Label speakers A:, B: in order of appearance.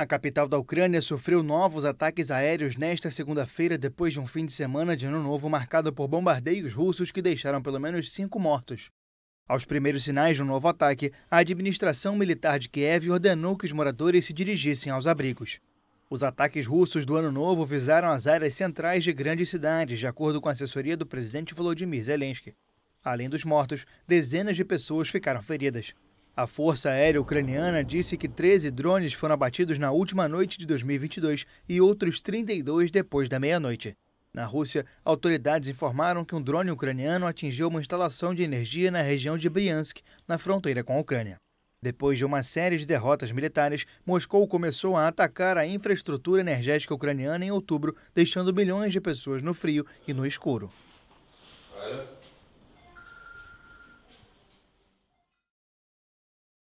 A: A capital da Ucrânia sofreu novos ataques aéreos nesta segunda-feira, depois de um fim de semana de ano novo marcado por bombardeios russos que deixaram pelo menos cinco mortos. Aos primeiros sinais de um novo ataque, a administração militar de Kiev ordenou que os moradores se dirigissem aos abrigos. Os ataques russos do ano novo visaram as áreas centrais de grandes cidades, de acordo com a assessoria do presidente Volodymyr Zelensky. Além dos mortos, dezenas de pessoas ficaram feridas. A Força Aérea Ucraniana disse que 13 drones foram abatidos na última noite de 2022 e outros 32 depois da meia-noite. Na Rússia, autoridades informaram que um drone ucraniano atingiu uma instalação de energia na região de Bryansk, na fronteira com a Ucrânia. Depois de uma série de derrotas militares, Moscou começou a atacar a infraestrutura energética ucraniana em outubro, deixando milhões de pessoas no frio e no escuro.
B: Olha.